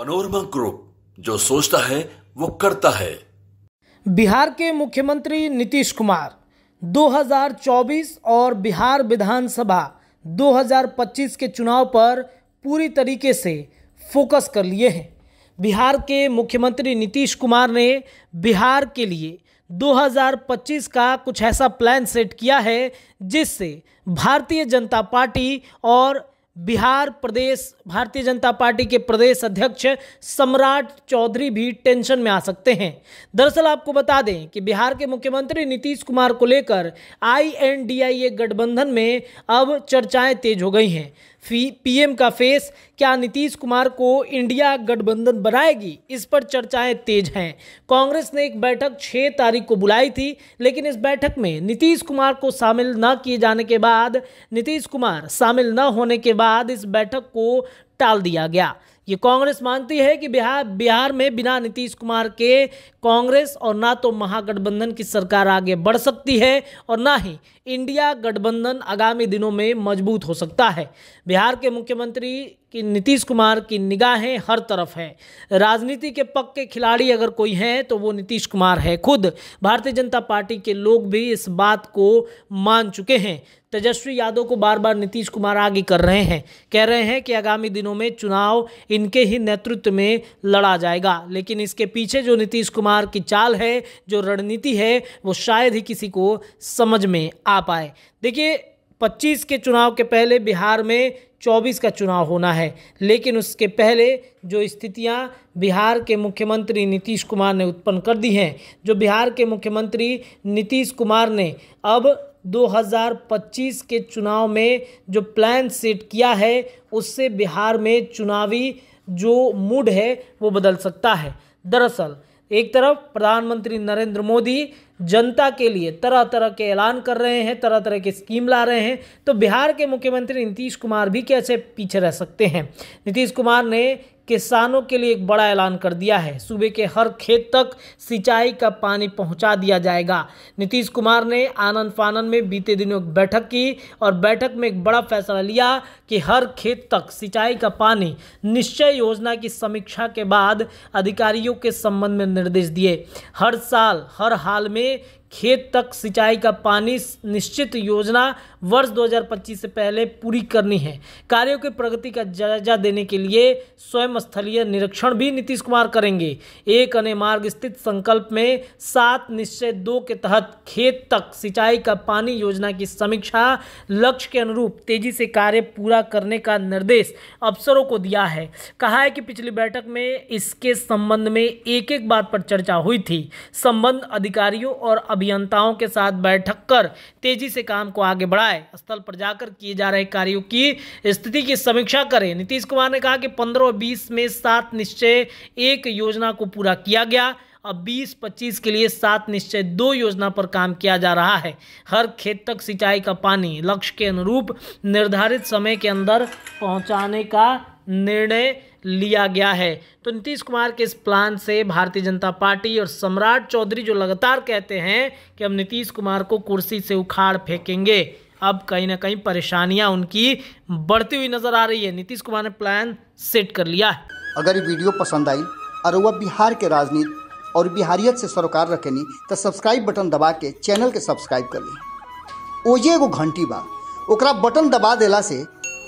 panorama group जो सोचता है वो करता है बिहार के मुख्यमंत्री नीतीश कुमार 2024 और बिहार विधानसभा 2025 के चुनाव पर पूरी तरीके से फोकस कर लिए हैं बिहार के मुख्यमंत्री नीतीश कुमार ने बिहार के लिए 2025 का कुछ ऐसा प्लान सेट किया है जिससे भारतीय जनता पार्टी और बिहार प्रदेश भारतीय जनता पार्टी के प्रदेश अध्यक्ष सम्राट चौधरी भी टेंशन में आ सकते हैं दरअसल आपको बता दें कि बिहार के मुख्यमंत्री नीतीश कुमार को लेकर आईएनडीआईए गठबंधन में अब चर्चाएं तेज हो गई हैं पीएम का फेस क्या नीतीश कुमार को इंडिया गठबंधन बनाएगी इस पर चर्चाएं तेज हैं कांग्रेस ने एक बैठक 6 तारीख को बुलाई थी लेकिन इस बैठक में नीतीश कुमार को शामिल न किए जाने के बाद नीतीश कुमार शामिल न होने के बाद इस बैठक को टाल दिया गया ये कांग्रेस मानती है कि बिहार बिहार में बिना नीतीश कुमार के कांग्रेस और ना तो महागठबंधन की सरकार आगे बढ़ सकती है और ना ही इंडिया गठबंधन आगामी दिनों में मजबूत हो सकता है बिहार के मुख्यमंत्री की नीतीश कुमार की निगाहें हर तरफ हैं राजनीति के पक्के खिलाड़ी अगर कोई हैं तो वो नीतीश कुमार है खुद भारतीय जनता पार्टी के लोग भी इस बात को मान चुके हैं तेजस्वी यादव को बार बार नीतीश कुमार आगे कर रहे हैं कह रहे हैं कि आगामी दिनों में चुनाव इनके ही नेतृत्व में लड़ा जाएगा लेकिन इसके पीछे जो नीतीश कुमार की चाल है जो रणनीति है वो शायद ही किसी को समझ में आ पाए देखिए 25 के चुनाव के पहले बिहार में 24 का चुनाव होना है लेकिन उसके पहले जो स्थितियां बिहार के मुख्यमंत्री नीतीश कुमार ने उत्पन्न कर दी हैं जो बिहार के मुख्यमंत्री नीतीश कुमार ने अब 2025 के चुनाव में जो प्लान सेट किया है उससे बिहार में चुनावी जो मूड है वो बदल सकता है दरअसल एक तरफ प्रधानमंत्री नरेंद्र मोदी जनता के लिए तरह तरह के ऐलान कर रहे हैं तरह तरह के स्कीम ला रहे हैं तो बिहार के मुख्यमंत्री नीतीश कुमार भी कैसे पीछे रह सकते हैं नीतीश कुमार ने किसानों के लिए एक बड़ा ऐलान कर दिया है सूबे के हर खेत तक सिंचाई का पानी पहुंचा दिया जाएगा नीतीश कुमार ने आनंद फानंद में बीते दिनों एक बैठक की और बैठक में एक बड़ा फैसला लिया कि हर खेत तक सिंचाई का पानी निश्चय योजना की समीक्षा के बाद अधिकारियों के संबंध में निर्देश दिए हर साल हर हाल में खेत तक सिंचाई का पानी निश्चित योजना वर्ष 2025 से पहले पूरी करनी है कार्यों की प्रगति का जायजा देने के लिए स्वयं स्थलीय निरीक्षण भी नीतीश कुमार करेंगे एक अन्य मार्ग स्थित संकल्प में सात निश्चय दो के तहत खेत तक सिंचाई का पानी योजना की समीक्षा लक्ष्य के अनुरूप तेजी से कार्य पूरा करने का निर्देश अफसरों को दिया है कहा है कि पिछली बैठक में इसके संबंध में एक एक बात पर चर्चा हुई थी संबंध अधिकारियों और अभियंताओं के साथ बैठक कर तेजी से काम को आगे बढ़ाए स्थल पर जाकर किए जा रहे कार्यों की स्थिति की समीक्षा करें नीतीश कुमार ने कहा कि पंद्रह और बीस में सात निश्चय एक योजना को पूरा किया गया अब 20-25 के लिए सात निश्चय दो योजना पर काम किया जा रहा है हर खेत तक सिंचाई का पानी लक्ष्य के अनुरूप निर्धारित समय के अंदर पहुंचाने का निर्णय लिया गया है तो नीतीश कुमार के इस प्लान से भारतीय जनता पार्टी और सम्राट चौधरी जो लगातार कहते हैं कि हम नीतीश कुमार को कुर्सी से उखाड़ फेंकेंगे अब कहीं ना कहीं परेशानियां उनकी बढ़ती हुई नजर आ रही है नीतीश कुमार ने प्लान सेट कर लिया है अगर ये वीडियो पसंद आई और वह बिहार के राजनीति और बिहारियत से सरोकार रखेनी तो सब्सक्राइब बटन दबा के चैनल के सब्सक्राइब कर ली ओजे एगो घंटी बा ओकरा बटन दबा देला से